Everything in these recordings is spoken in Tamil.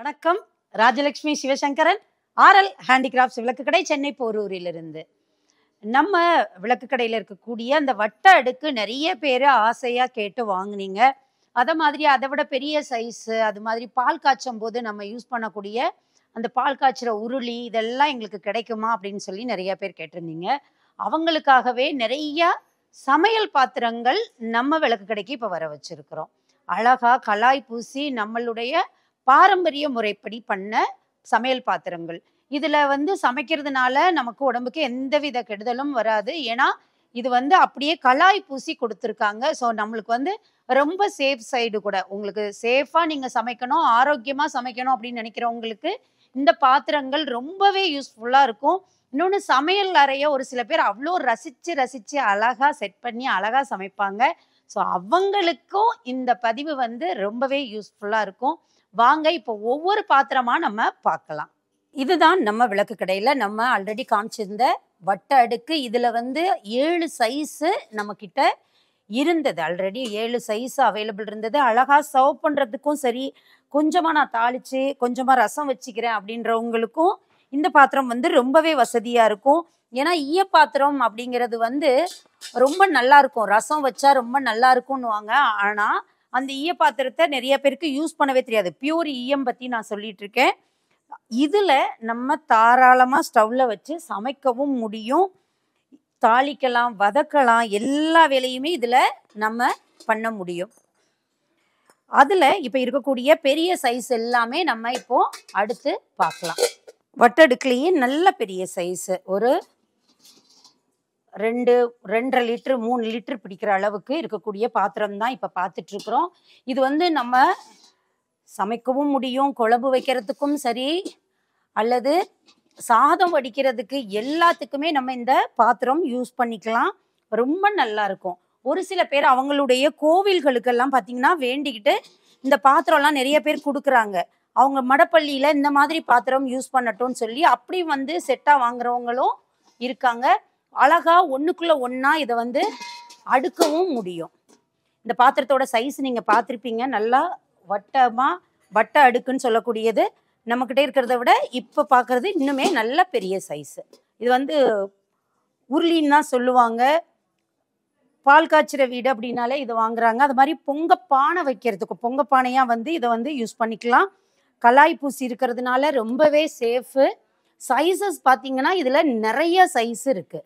வணக்கம் ராஜலட்சுமி சிவசங்கரன் ஆர்எல் ஹேண்டிகிராஃப்ட்ஸ் விளக்கு கடை சென்னை போரூரிலிருந்து நம்ம விளக்கு கடையில் இருக்கக்கூடிய அந்த வட்ட அடுக்கு நிறைய பேர் ஆசையாக கேட்டு வாங்கினீங்க அதை மாதிரி அதை விட பெரிய சைஸு அது மாதிரி பால் காய்ச்சும் போது நம்ம யூஸ் பண்ணக்கூடிய அந்த பால் காய்ச்சுற உருளி இதெல்லாம் எங்களுக்கு கிடைக்குமா அப்படின்னு சொல்லி நிறைய பேர் கேட்டிருந்தீங்க அவங்களுக்காகவே நிறையா சமையல் பாத்திரங்கள் நம்ம விளக்கு கடைக்கு இப்போ வர வச்சுருக்குறோம் அழகாக கலாய் பூசி நம்மளுடைய பாரம்பரிய முறைப்படி பண்ண சமையல் பாத்திரங்கள் இதில் வந்து சமைக்கிறதுனால நமக்கு உடம்புக்கு எந்தவித கெடுதலும் வராது ஏன்னா இது வந்து அப்படியே கலாய் பூசி கொடுத்துருக்காங்க ஸோ நம்மளுக்கு வந்து ரொம்ப சேஃப் சைடு கூட உங்களுக்கு சேஃபாக நீங்கள் சமைக்கணும் ஆரோக்கியமாக சமைக்கணும் அப்படின்னு நினைக்கிறவங்களுக்கு இந்த பாத்திரங்கள் ரொம்பவே யூஸ்ஃபுல்லாக இருக்கும் இன்னொன்று சமையல் அறைய ஒரு சில பேர் அவ்வளோ ரசித்து ரசித்து அழகாக செட் பண்ணி அழகாக சமைப்பாங்க ஸோ அவங்களுக்கும் இந்த பதிவு வந்து ரொம்பவே யூஸ்ஃபுல்லாக இருக்கும் வாங்க இப்போ ஒவ்வொரு பாத்திரமா நம்ம பார்க்கலாம் இதுதான் நம்ம விளக்கு கடையில் நம்ம ஆல்ரெடி காமிச்சிருந்த வட்ட அடுக்கு இதில் வந்து ஏழு சைஸு நம்மக்கிட்ட இருந்தது ஆல்ரெடி ஏழு சைஸ் அவைலபிள் இருந்தது அழகாக சர்வ் பண்ணுறதுக்கும் சரி கொஞ்சமாக நான் தாளித்து கொஞ்சமாக ரசம் வச்சுக்கிறேன் அப்படின்றவங்களுக்கும் இந்த பாத்திரம் வந்து ரொம்பவே வசதியாக இருக்கும் ஏன்னா ஈய பாத்திரம் அப்படிங்கிறது வந்து ரொம்ப நல்லா இருக்கும் ரசம் வச்சா ரொம்ப நல்லா இருக்கும்னுவாங்க ஆனால் அந்த ஈய பாத்திரத்தை நிறைய பேருக்கு யூஸ் பண்ணவே தெரியாது பியூர் ஈயம் பற்றி நான் சொல்லிட்டு இருக்கேன் இதில் நம்ம தாராளமாக ஸ்டவ்வில் வச்சு சமைக்கவும் முடியும் தாளிக்கலாம் வதக்கலாம் எல்லா வேலையுமே இதில் நம்ம பண்ண முடியும் அதில் இப்போ இருக்கக்கூடிய பெரிய சைஸ் எல்லாமே நம்ம இப்போது அடுத்து பார்க்கலாம் வட்டடுக்குலேயே நல்ல பெரிய சைஸு ஒரு ரெண்டு ரெண்டரை லிட்டரு மூணு லிட்டர் பிடிக்கிற அளவுக்கு இருக்கக்கூடிய பாத்திரம் தான் இப்போ பார்த்துட்ருக்குறோம் இது வந்து நம்ம சமைக்கவும் முடியும் குழம்பு வைக்கிறதுக்கும் சரி அல்லது சாதம் வடிக்கிறதுக்கு எல்லாத்துக்குமே நம்ம இந்த பாத்திரம் யூஸ் பண்ணிக்கலாம் ரொம்ப நல்லா இருக்கும் ஒரு சில பேர் அவங்களுடைய கோவில்களுக்கெல்லாம் பார்த்தீங்கன்னா வேண்டிக்கிட்டு இந்த பாத்திரம்லாம் நிறைய பேர் கொடுக்குறாங்க அவங்க மடப்பள்ளியில் இந்த மாதிரி பாத்திரம் யூஸ் பண்ணட்டும்னு சொல்லி அப்படி வந்து செட்டாக வாங்குறவங்களும் இருக்காங்க அழகா ஒண்ணுக்குள்ள ஒன்றா இதை வந்து அடுக்கவும் முடியும் இந்த பாத்திரத்தோட சைஸ் நீங்கள் பார்த்துருப்பீங்க நல்லா வட்டமாக வட்ட அடுக்குன்னு சொல்லக்கூடியது நம்மக்கிட்டே இருக்கிறத விட இப்போ பார்க்குறது இன்னுமே நல்ல பெரிய சைஸு இது வந்து உருளின்னு தான் சொல்லுவாங்க பால் காய்ச்சிற வீடு அப்படின்னாலே இதை வாங்குறாங்க அது மாதிரி பொங்க பானை வைக்கிறதுக்கு பொங்க பானையாக வந்து இதை வந்து யூஸ் பண்ணிக்கலாம் கலாய் பூசி இருக்கிறதுனால ரொம்பவே சேஃபு சைஸஸ் பார்த்தீங்கன்னா இதில் நிறைய சைஸ் இருக்குது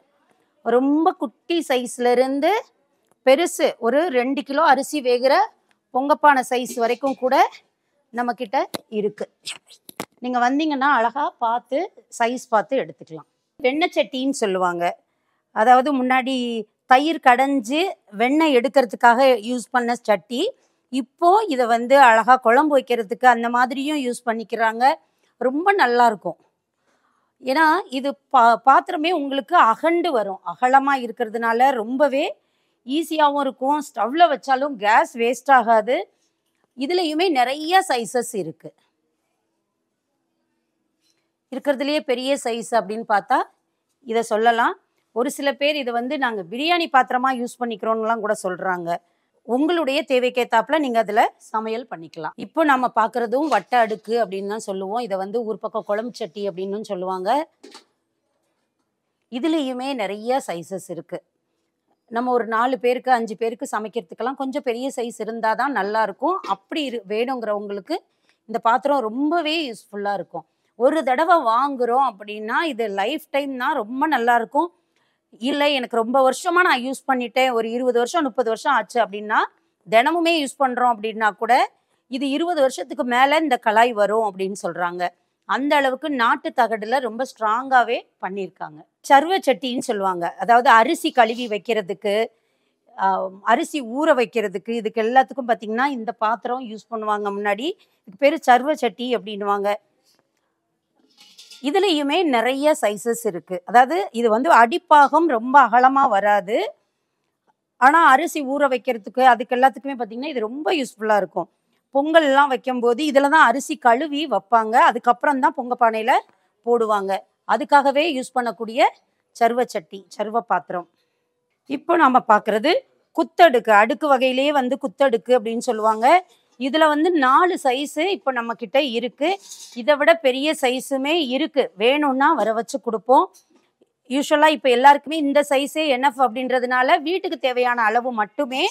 ரொம்ப குட்டி சைஸ்லேருந்து பெருசு ஒரு ரெண்டு கிலோ அரிசி வேகிற பொங்கப்பான சைஸ் வரைக்கும் கூட நம்மக்கிட்ட இருக்குது நீங்கள் வந்தீங்கன்னா அழகாக பார்த்து சைஸ் பார்த்து எடுத்துக்கலாம் வெண்ணெய் சட்டின்னு சொல்லுவாங்க அதாவது முன்னாடி தயிர் கடைஞ்சி வெண்ணெய் எடுக்கிறதுக்காக யூஸ் பண்ண சட்டி இப்போது இதை வந்து அழகாக குழம்பு வைக்கிறதுக்கு அந்த மாதிரியும் யூஸ் பண்ணிக்கிறாங்க ரொம்ப நல்லாயிருக்கும் ஏன்னா இது பா பாத்திரமே உங்களுக்கு அகண்டு வரும் அகலமாக இருக்கிறதுனால ரொம்பவே ஈஸியாகவும் இருக்கும் ஸ்டவ்வில் வச்சாலும் கேஸ் வேஸ்ட் ஆகாது இதுலேயுமே நிறைய சைஸஸ் இருக்குது இருக்கிறதுலையே பெரிய சைஸ் அப்படின்னு பார்த்தா இதை சொல்லலாம் ஒரு சில பேர் இதை வந்து நாங்கள் பிரியாணி பாத்திரமாக யூஸ் பண்ணிக்கிறோன்னெலாம் கூட சொல்கிறாங்க உங்களுடைய தேவைக்கேத்தாப்புல நீங்கள் அதில் சமையல் பண்ணிக்கலாம் இப்போ நம்ம பாக்குறதும் வட்ட அடுக்கு அப்படின்னு தான் சொல்லுவோம் இதை வந்து ஊர் பக்கம் குழம்பு சட்டி அப்படின்னு சொல்லுவாங்க இதுலேயுமே நிறைய சைஸஸ் இருக்குது நம்ம ஒரு நாலு பேருக்கு அஞ்சு பேருக்கு சமைக்கிறதுக்கெல்லாம் கொஞ்சம் பெரிய சைஸ் இருந்தால் தான் நல்லாயிருக்கும் அப்படி இரு வேணுங்கிறவங்களுக்கு இந்த பாத்திரம் ரொம்பவே யூஸ்ஃபுல்லாக இருக்கும் ஒரு தடவை வாங்குகிறோம் அப்படின்னா இது லைஃப் டைம்னா ரொம்ப நல்லா இருக்கும் இல்லை எனக்கு ரொம்ப வருஷமா நான் யூஸ் பண்ணிட்டேன் ஒரு இருபது வருஷம் முப்பது வருஷம் ஆச்சு அப்படின்னா தினமுமே யூஸ் பண்ணுறோம் அப்படின்னா கூட இது இருபது வருஷத்துக்கு மேலே இந்த கலாய் வரும் அப்படின்னு சொல்கிறாங்க அந்த அளவுக்கு நாட்டு தகடில் ரொம்ப ஸ்ட்ராங்காகவே பண்ணியிருக்காங்க சர்வ சட்டின்னு சொல்லுவாங்க அதாவது அரிசி கழுவி வைக்கிறதுக்கு அரிசி ஊற வைக்கிறதுக்கு இதுக்கு எல்லாத்துக்கும் பார்த்திங்கன்னா இந்த பாத்திரம் யூஸ் பண்ணுவாங்க முன்னாடி இதுக்கு பேர் சர்வ சட்டி அப்படின்வாங்க இதுலேயுமே நிறைய சைஸஸ் இருக்குது அதாவது இது வந்து அடிப்பாகம் ரொம்ப அகலமாக வராது ஆனால் அரிசி ஊற வைக்கிறதுக்கு அதுக்கு எல்லாத்துக்குமே பார்த்திங்கன்னா இது ரொம்ப யூஸ்ஃபுல்லாக இருக்கும் பொங்கல்லாம் வைக்கும்போது இதில் தான் அரிசி கழுவி வைப்பாங்க அதுக்கப்புறம் தான் பொங்க பானையில் போடுவாங்க அதுக்காகவே யூஸ் பண்ணக்கூடிய சருவச்சட்டி சட்டி பாத்திரம் இப்போ நாம் பார்க்குறது குத்தடுக்கு அடுக்கு வகையிலேயே வந்து குத்தடுக்கு அப்படின்னு சொல்லுவாங்க இதுல வந்து நாலு சைஸு இப்போ நம்ம கிட்ட இருக்கு இதை விட பெரிய சைஸுமே இருக்கு வேணும்னா வர வச்சு கொடுப்போம் யூஸ்வலாக இப்போ எல்லாருக்குமே இந்த சைஸே என்எஃப் அப்படின்றதுனால வீட்டுக்கு தேவையான அளவு மட்டுமே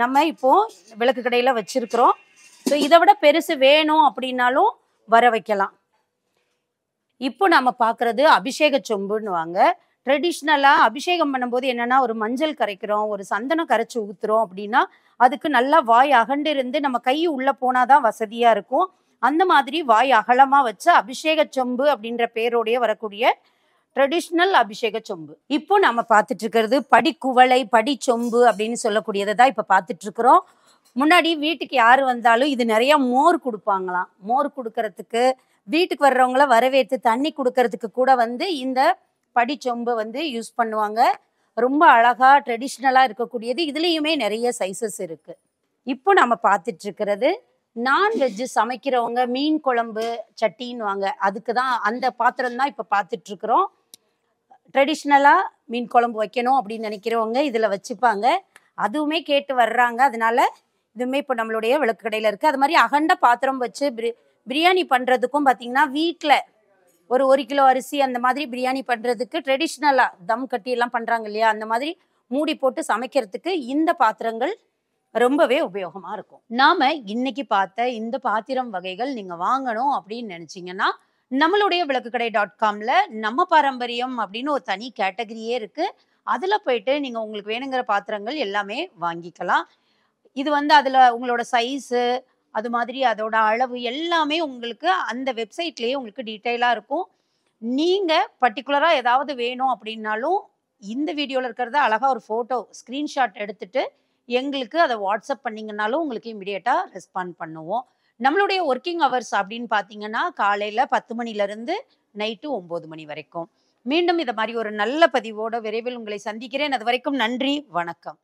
நம்ம இப்போது விளக்கு கடையில் வச்சுருக்குறோம் ஸோ இதை விட பெருசு வேணும் அப்படின்னாலும் வர வைக்கலாம் இப்போ நம்ம பார்க்குறது அபிஷேக சொம்புன்னுவாங்க ட்ரெடிஷ்னலாக அபிஷேகம் பண்ணும்போது என்னென்னா ஒரு மஞ்சள் கரைக்கிறோம் ஒரு சந்தனம் கரைச்சி ஊற்றுறோம் அப்படின்னா அதுக்கு நல்லா வாய் அகண்டு இருந்து நம்ம கை உள்ள போனாதான் வசதியா இருக்கும் அந்த மாதிரி வாய் அகலமா வச்சு அபிஷேக சொம்பு அப்படின்ற பேரோடைய வரக்கூடிய ட்ரெடிஷ்னல் அபிஷேக சொம்பு இப்போ நம்ம பார்த்துட்டு இருக்கிறது படிக்குவளை படிச்சொம்பு அப்படின்னு சொல்லக்கூடியதை தான் இப்போ பார்த்துட்டு இருக்கிறோம் முன்னாடி வீட்டுக்கு யார் வந்தாலும் இது நிறைய மோர் கொடுப்பாங்களாம் மோர் கொடுக்கறதுக்கு வீட்டுக்கு வர்றவங்கள வரவேற்று தண்ணி கொடுக்கறதுக்கு கூட வந்து இந்த படிச்சொம்பை வந்து யூஸ் பண்ணுவாங்க ரொம்ப அழகாக ட்ரெடிஷ்னலாக இருக்கக்கூடியது இதுலேயுமே நிறைய சைஸஸ் இருக்குது இப்போ நம்ம இருக்கிறது நான்வெஜ்ஜு சமைக்கிறவங்க மீன் குழம்பு சட்டின்னுவாங்க அதுக்கு தான் அந்த பாத்திரம் தான் இப்போ பார்த்துட்ருக்குறோம் ட்ரெடிஷ்னலாக மீன் குழம்பு வைக்கணும் அப்படின்னு நினைக்கிறவங்க இதில் வச்சுப்பாங்க அதுவுமே கேட்டு வர்றாங்க அதனால இதுவுமே இப்போ நம்மளுடைய விளக்கு கடையில் இருக்குது அது மாதிரி அகண்ட பாத்திரம் வச்சு பிரி பிரியாணி பண்ணுறதுக்கும் பார்த்தீங்கன்னா வீட்டில் ஒரு ஒரு கிலோ அரிசி அந்த மாதிரி பிரியாணி பண்ணுறதுக்கு ட்ரெடிஷ்னலாக தம் கட்டி எல்லாம் பண்ணுறாங்க இல்லையா அந்த மாதிரி மூடி போட்டு சமைக்கிறதுக்கு இந்த பாத்திரங்கள் ரொம்பவே உபயோகமாக இருக்கும் நாம் இன்னைக்கு பார்த்த இந்த பாத்திரம் வகைகள் நீங்கள் வாங்கணும் அப்படின்னு நினச்சிங்கன்னா நம்மளுடைய விளக்குக்கடை டாட் காமில் நம்ம பாரம்பரியம் அப்படின்னு ஒரு தனி கேட்டகரியே இருக்குது அதில் போயிட்டு நீங்கள் உங்களுக்கு வேணுங்கிற பாத்திரங்கள் எல்லாமே வாங்கிக்கலாம் இது வந்து அதில் உங்களோட சைஸு அது மாதிரி அதோட அளவு எல்லாமே உங்களுக்கு அந்த வெப்சைட்லேயே உங்களுக்கு டீட்டெயிலாக இருக்கும் நீங்கள் பர்டிகுலராக ஏதாவது வேணும் அப்படின்னாலும் இந்த வீடியோவில் இருக்கிறத அழகாக ஒரு ஃபோட்டோ ஸ்க்ரீன்ஷாட் எடுத்துகிட்டு எங்களுக்கு அதை வாட்ஸ்அப் பண்ணிங்கனாலும் உங்களுக்கு இமீடியட்டாக ரெஸ்பாண்ட் பண்ணுவோம் நம்மளுடைய ஒர்க்கிங் ஹவர்ஸ் அப்படின்னு பார்த்தீங்கன்னா காலையில் பத்து மணிலேருந்து நைட்டு ஒம்பது மணி வரைக்கும் மீண்டும் இதை மாதிரி ஒரு நல்ல பதிவோடு விரைவில் உங்களை சந்திக்கிறேன் அது வரைக்கும் நன்றி வணக்கம்